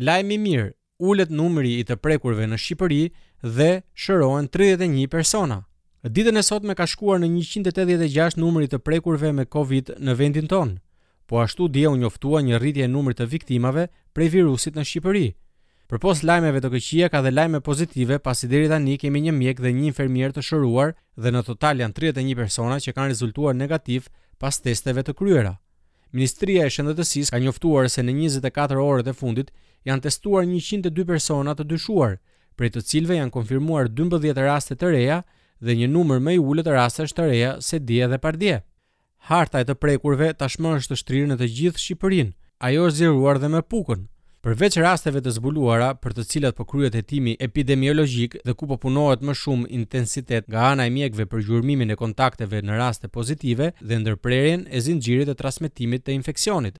Lajmi mirë, ullet numëri i të prekurve në Shqipëri dhe shërohen 31 persona. Ditën e sot me ka shkuar në 186 numëri të prekurve me COVID në vendin tonë, po ashtu dje u njoftua një rritje numëri të viktimave prej virusit në Shqipëri. Për pos lajmeve të këqia ka dhe lajme pozitive, pas i tani kemi një mjek dhe një infermier të shëruar dhe në total janë 31 persona që kanë rezultuar negativ pas testeve të kryera. Ministria e Shëndetësisë ka njoftuar se në 24 orët e fundit janë testuar 102 persona të dyshuar, prej të cilve janë konfirmuar 12 raste të reja dhe një numër më i ulët rastesh të reja se dje dhe pardje. Harta e të prekurve tashmë është të shtrirë në të gjithë Shqipërinë. Ajo është zgjeruar dhe me pukën. Përveç rasteve të zbuluara për të cilat po kryhet hetimi epidemiologjik dhe ku po punohet më shumë intensitet nga ana e mjekëve për gjurmimin e kontakteve në raste pozitive dhe ndërprerjen e zinxhirit të transmetimit të infeksionit